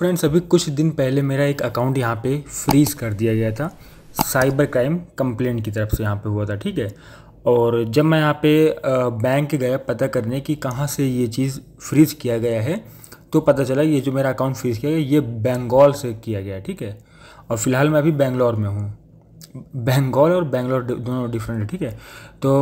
friends अभी कुछ दिन पहले मेरा एक अकाउंट यहाँ पे फ्रीज़ कर दिया गया था साइबर क्राइम कंप्लेंट की तरफ से यहाँ पे हुआ था ठीक है और जब मैं यहाँ पे बैंक गया पता करने कि कहाँ से ये चीज़ फ्रीज़ किया गया है तो पता चला ये जो मेरा अकाउंट फ्रीज़ किया गया ये बंगाल से किया गया ठीक है और फिलहाल मैं अभी बेंगलोर में हूँ बंगाल और बेंगलोर दोनों डिफरेंट है ठीक है तो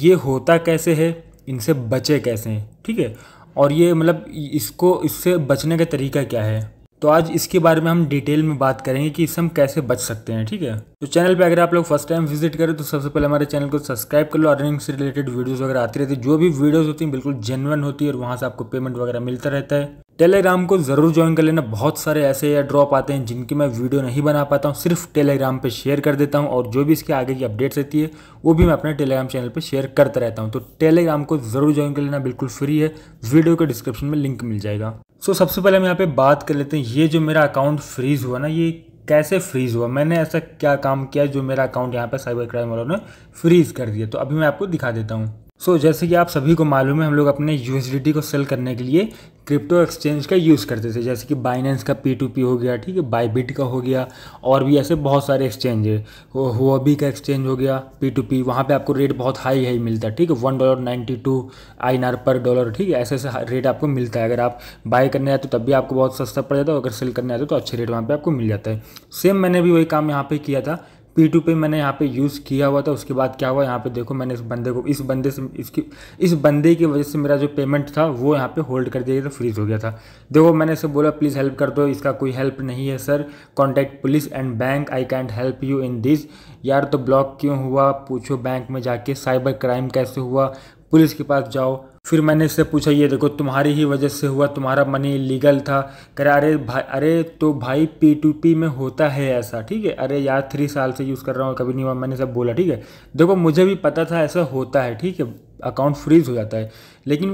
ये होता कैसे है इनसे बचे कैसे हैं ठीक है और ये मतलब इसको इससे बचने का तरीका क्या है तो आज इसके बारे में हम डिटेल में बात करेंगे कि इससे हम कैसे बच सकते हैं ठीक है तो चैनल पे अगर आप लोग फर्स्ट टाइम विजिट करें तो सबसे पहले हमारे चैनल को सब्सक्राइब कर लो अर्निंग से रिलेटेड वीडियोस वगैरह आती रहती है जो भी वीडियोस होती हैं बिल्कुल जेनवन होती है और वहाँ से आपको पेमेंट वगैरह मिलता रहता है टेलीग्राम को ज़रूर ज्वाइन कर लेना बहुत सारे ऐसे या ड्रॉप आते हैं जिनकी मैं वीडियो नहीं बना पाता हूँ सिर्फ टेलीग्राम पे शेयर कर देता हूँ और जो भी इसके आगे की अपडेट्स रहती है वो भी मैं अपने टेलीग्राम चैनल पर शेयर करता रहता हूँ तो टेलीग्राम को ज़रूर ज्वाइन कर लेना बिल्कुल फ्री है वीडियो के डिस्क्रिप्शन में लिंक मिल जाएगा सो सबसे पहले हम यहाँ पे बात कर लेते हैं ये जो मेरा अकाउंट फ्रीज़ हुआ ना ये कैसे फ्रीज़ हुआ मैंने ऐसा क्या काम किया जो मेरा अकाउंट यहाँ पर साइबर क्राइम वालों ने फ्रीज़ कर दिया तो अभी मैं आपको दिखा देता हूँ सो so, जैसे कि आप सभी को मालूम है हम लोग अपने यूएसडीटी को सेल करने के लिए क्रिप्टो एक्सचेंज का यूज़ करते थे जैसे कि बाइनेंस का पी टू पी हो गया ठीक है बाईबिट का हो गया और भी ऐसे बहुत सारे एक्सचेंज है हुआबी का एक्सचेंज हो गया पी टू पी वहाँ पर आपको रेट बहुत हाई हाई मिलता है ठीक है one dollar ninety two I N R per dollar ठीक है ऐसे ऐसे रेट आपको मिलता है अगर आप बाई करने आते तो तब भी आपको बहुत सस्ता पड़ जाता है अगर सेल करने आते तो अच्छे रेट वहाँ पर आपको मिल जाता है सेम मैंने भी वही काम यहाँ पर किया था पी टू पे मैंने यहाँ पे यूज़ किया हुआ था उसके बाद क्या हुआ यहाँ पे देखो मैंने इस बंदे को इस बंदे से इसकी इस बंदे की वजह से मेरा जो पेमेंट था वो यहाँ पे होल्ड कर दिया गया था फ्रीज़ हो गया था देखो मैंने इसे बोला प्लीज़ हेल्प कर दो इसका कोई हेल्प नहीं है sir contact police and bank I can't help you in this यार तो ब्लॉक क्यों हुआ पूछो बैंक में जाके साइबर क्राइम कैसे हुआ पुलिस के पास जाओ फिर मैंने उससे पूछा ये देखो तुम्हारी ही वजह से हुआ तुम्हारा मनी लीगल था कह अरे भाई अरे तो भाई पी टू पी में होता है ऐसा ठीक है अरे यार थ्री साल से यूज़ कर रहा हूँ कभी नहीं हुआ मैंने सब बोला ठीक है देखो मुझे भी पता था ऐसा होता है ठीक है अकाउंट फ्रीज हो जाता है लेकिन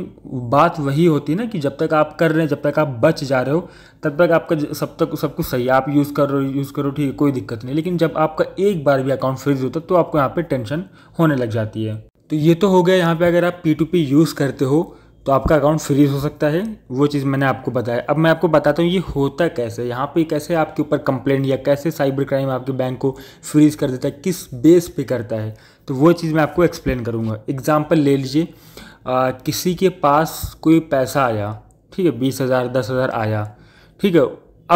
बात वही होती है ना कि जब तक आप कर रहे हैं जब तक आप बच जा रहे हो तब तक आपका सब तक सब कुछ सही है आप यूज़ कर रहे हो यूज़ करो ठीक है कोई दिक्कत नहीं लेकिन जब आपका एक बार भी अकाउंट फ्रीज होता है तो आपको यहाँ पे टेंशन होने लग जाती है तो ये तो हो गया यहाँ पे अगर आप पी टू पी यूज़ करते हो तो आपका अकाउंट फ्रीज हो सकता है वो चीज़ मैंने आपको बताया अब मैं आपको बताता हूँ ये होता कैसे यहाँ पे कैसे आपके ऊपर कंप्लेंट या कैसे साइबर क्राइम आपके बैंक को फ्रीज कर देता है किस बेस पे करता है तो वो चीज़ मैं आपको एक्सप्लेन करूँगा एग्ज़ाम्पल ले लीजिए किसी के पास कोई पैसा आया ठीक है बीस हज़ार दस हज़ार आया ठीक है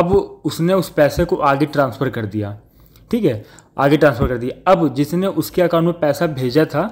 अब उसने उस पैसे को आगे ट्रांसफ़र कर दिया ठीक है आगे ट्रांसफ़र कर दिया अब जिसने उसके अकाउंट में पैसा भेजा था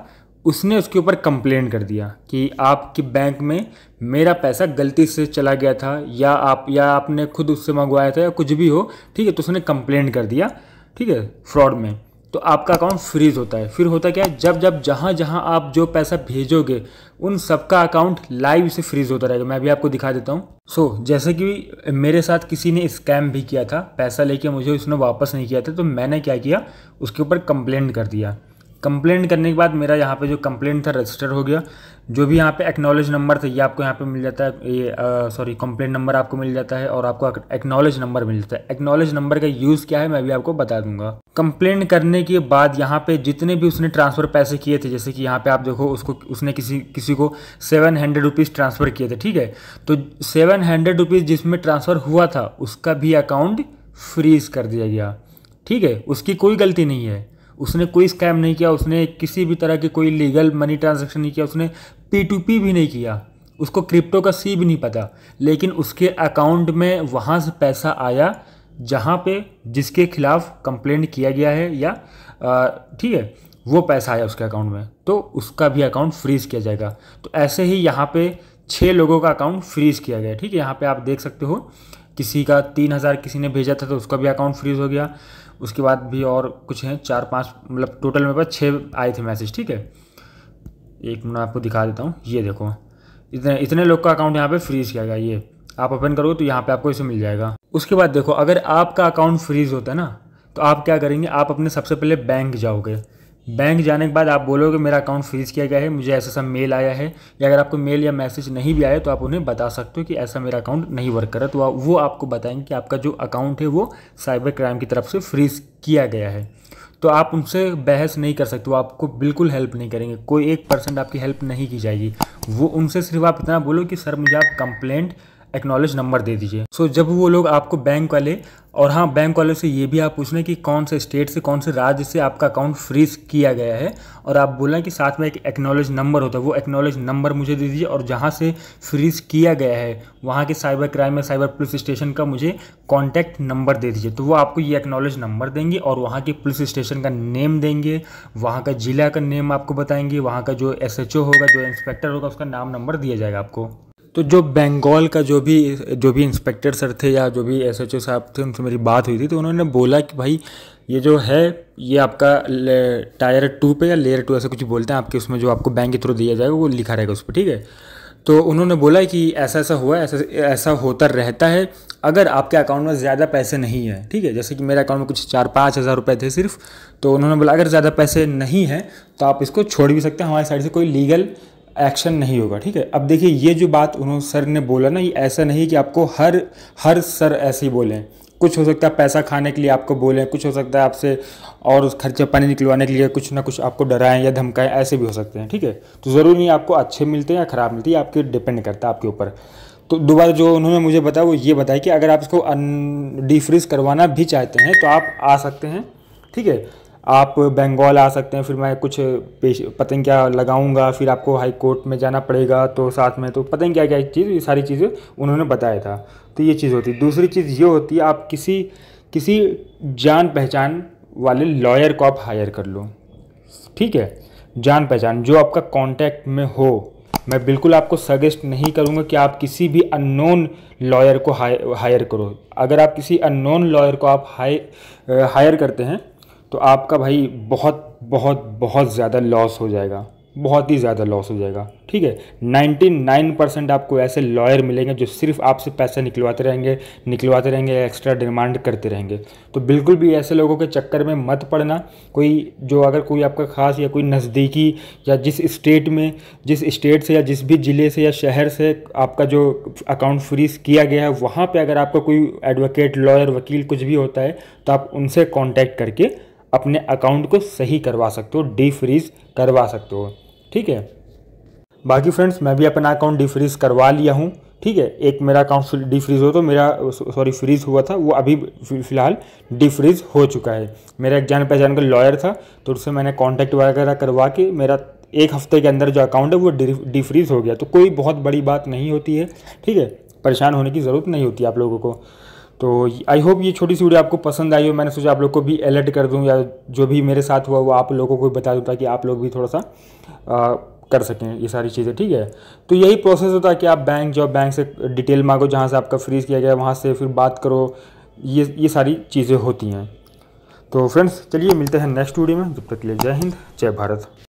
उसने उसके ऊपर कंप्लेंट कर दिया कि आपके बैंक में मेरा पैसा गलती से चला गया था या आप या आपने खुद उससे मंगवाया था या कुछ भी हो ठीक है तो उसने कंप्लेंट कर दिया ठीक है फ्रॉड में तो आपका अकाउंट फ्रीज होता है फिर होता क्या है जब जब जहाँ जहाँ आप जो पैसा भेजोगे उन सबका अकाउंट लाइव से फ्रीज होता रहेगा मैं भी आपको दिखा देता हूँ सो so, जैसे कि मेरे साथ किसी ने स्कैम भी किया था पैसा लेके मुझे उसने वापस नहीं किया था तो मैंने क्या किया उसके ऊपर कंप्लेंट कर दिया कंप्लेंट करने के बाद मेरा यहाँ पे जो कंप्लेंट था रजिस्टर हो गया जो भी यहाँ पे एक्नॉलेज नंबर था ये आपको यहाँ पे मिल जाता है ये सॉरी कंप्लेंट नंबर आपको मिल जाता है और आपको एक्नॉलेज नंबर मिल जाता है एक्नॉलेज नंबर का यूज़ क्या है मैं भी आपको बता दूंगा कंप्लेंट करने के बाद यहाँ पे जितने भी उसने ट्रांसफ़र पैसे किए थे जैसे कि यहाँ पे आप देखो उसको उसने किसी किसी को सेवन हंड्रेड रुपीज़ ट्रांसफ़र किए थे ठीक है तो सेवन हंड्रेड रुपीज़ जिसमें ट्रांसफ़र हुआ था उसका भी अकाउंट फ्रीज कर दिया गया ठीक है उसकी कोई गलती नहीं है उसने कोई स्कैम नहीं किया उसने किसी भी तरह की कोई लीगल मनी ट्रांजेक्शन नहीं किया उसने पी टू पी भी नहीं किया उसको क्रिप्टो का सी भी नहीं पता लेकिन उसके अकाउंट में वहाँ से पैसा आया जहाँ पे जिसके खिलाफ कंप्लेंट किया गया है या ठीक है वो पैसा आया उसके अकाउंट में तो उसका भी अकाउंट फ्रीज़ किया जाएगा तो ऐसे ही यहाँ पे छः लोगों का अकाउंट फ्रीज़ किया गया ठीक है यहाँ पे आप देख सकते हो किसी का तीन हज़ार किसी ने भेजा था तो उसका भी अकाउंट फ्रीज हो गया उसके बाद भी और कुछ हैं चार पाँच मतलब टोटल मेरे पास छः आए थे मैसेज ठीक है एक मैं आपको दिखा देता हूँ ये देखो इतने इतने लोग का अकाउंट यहाँ पर फ्रीज किया गया ये आप ओपन करोगे तो यहाँ पर आपको इसे मिल जाएगा उसके बाद देखो अगर आपका अकाउंट फ्रीज होता है ना तो आप क्या करेंगे आप अपने सबसे पहले बैंक जाओगे बैंक जाने के बाद आप बोलोगे मेरा अकाउंट फ्रीज़ किया गया है मुझे ऐसा ऐसा मेल आया है या अगर आपको मेल या मैसेज नहीं भी आया तो आप उन्हें बता सकते हो कि ऐसा मेरा अकाउंट नहीं वर्क कर रहा तो वो आपको बताएंगे कि आपका जो अकाउंट है वो साइबर क्राइम की तरफ से फ्रीज़ किया गया है तो आप उनसे बहस नहीं कर सकते वो आपको बिल्कुल हेल्प नहीं करेंगे कोई एक परसेंट आपकी हेल्प नहीं की जाएगी वो उनसे सिर्फ आप इतना बोलो कि सर मुझे आप कंप्लेंट एक्नॉलेज नंबर दे दीजिए सो so, जब वो लोग आपको बैंक वाले और हाँ बैंक वालों से ये भी आप पूछ कि कौन से स्टेट से कौन से राज्य से आपका अकाउंट फ्रीज किया गया है और आप बोला कि साथ में एक एक्नॉलेज नंबर होता है वो एक्नॉलेज नंबर मुझे दे दीजिए और जहाँ से फ्रीज किया गया है वहाँ के साइबर क्राइम या साइबर पुलिस स्टेशन का मुझे कॉन्टैक्ट नंबर दे दीजिए तो वो आपको ये एक्नॉलेज नंबर देंगे और वहाँ के पुलिस स्टेशन का नेम देंगे वहाँ का ज़िला का नेम आपको बताएंगे वहाँ का जो एस होगा जो इंस्पेक्टर होगा उसका नाम नंबर दिया जाएगा आपको तो जो बंगाल का जो भी जो भी इंस्पेक्टर सर थे या जो भी ओ साहब थे उनसे मेरी बात हुई थी तो उन्होंने बोला कि भाई ये जो है ये आपका टायर टू पे या लेयर टू ऐसा कुछ बोलते हैं आपके उसमें जो आपको बैंक के थ्रू दिया जाएगा वो लिखा रहेगा उस पर ठीक है तो उन्होंने बोला कि ऐसा ऐसा हुआ ऐसा ऐसा होता रहता है अगर आपके अकाउंट में ज़्यादा पैसे नहीं है ठीक है जैसे कि मेरे अकाउंट में कुछ चार पाँच हज़ार रुपये थे सिर्फ तो उन्होंने बोला अगर ज़्यादा पैसे नहीं हैं तो आप इसको छोड़ भी सकते हैं हमारी साइड से कोई लीगल एक्शन नहीं होगा ठीक है अब देखिए ये जो बात उन्होंने सर ने बोला ना ये ऐसा नहीं कि आपको हर हर सर ऐसे ही बोलें कुछ हो सकता है पैसा खाने के लिए आपको बोलें कुछ हो सकता है आपसे और उस खर्चे पानी निकलवाने के लिए कुछ ना कुछ आपको डराएं या धमकाएं ऐसे भी हो सकते हैं ठीक है तो ज़रूरी नहीं आपको अच्छे मिलते हैं या ख़राब मिलते हैं आपके डिपेंड करता है आपके ऊपर तो दोबारा जो उन्होंने मुझे बताया वो ये बताया कि अगर आप इसको डीफ्रीज करवाना भी चाहते हैं तो आप आ सकते हैं ठीक है आप बंगाल आ सकते हैं फिर मैं कुछ पेश पता क्या लगाऊंगा फिर आपको हाई कोर्ट में जाना पड़ेगा तो साथ में तो पता क्या क्या चीज़ ये सारी चीज़ें उन्होंने बताया था तो ये चीज़ होती दूसरी चीज़ ये होती है आप किसी किसी जान पहचान वाले लॉयर को आप हायर कर लो ठीक है जान पहचान जो आपका कॉन्टैक्ट में हो मैं बिल्कुल आपको सजेस्ट नहीं करूँगा कि आप किसी भी अननोन लॉयर को हायर करो अगर आप किसी अननोन लॉयर को आप हाई हायर करते हैं तो आपका भाई बहुत बहुत बहुत ज़्यादा लॉस हो जाएगा बहुत ही ज़्यादा लॉस हो जाएगा ठीक है 99 परसेंट आपको ऐसे लॉयर मिलेंगे जो सिर्फ आपसे पैसे निकलवाते रहेंगे निकलवाते रहेंगे एक्स्ट्रा डिमांड करते रहेंगे तो बिल्कुल भी ऐसे लोगों के चक्कर में मत पड़ना कोई जो अगर कोई आपका ख़ास या कोई नज़दीकी या जिस स्टेट में जिस स्टेट से या जिस भी ज़िले से या शहर से आपका जो अकाउंट फ्रीज किया गया है वहाँ पर अगर आपका कोई एडवोकेट लॉयर वकील कुछ भी होता है तो आप उनसे कॉन्टैक्ट करके अपने अकाउंट को सही करवा सकते हो डी फ्रीज करवा सकते हो ठीक है बाकी फ्रेंड्स मैं भी अपना अकाउंट डी फ्रीज करवा लिया हूँ ठीक है एक मेरा अकाउंट डी फ्रीज़ हो तो मेरा सॉरी फ्रीज़ हुआ था वो अभी फ़िलहाल डी फ्रीज़ हो चुका है मेरा एक जान पहचान का लॉयर था तो उससे मैंने कॉन्टैक्ट वगैरह करवा के मेरा एक हफ्ते के अंदर जो अकाउंट है वो डी फ्रीज़ हो गया तो कोई बहुत बड़ी बात नहीं होती है ठीक है परेशान होने की ज़रूरत नहीं होती आप लोगों को तो आई होप ये छोटी सी वीडियो आपको पसंद आई हो मैंने सोचा आप लोग को भी अलर्ट कर दूं या जो भी मेरे साथ हुआ वो आप लोगों को बता दूं ताकि आप लोग भी थोड़ा सा आ, कर सकें ये सारी चीज़ें ठीक है तो यही प्रोसेस होता है कि आप बैंक जाओ बैंक से डिटेल मांगो जहाँ से आपका फ्रीज़ किया गया वहाँ से फिर बात करो ये ये सारी चीज़ें होती हैं तो फ्रेंड्स चलिए मिलते हैं नेक्स्ट वीडियो में जब तक के लिए जय हिंद जय भारत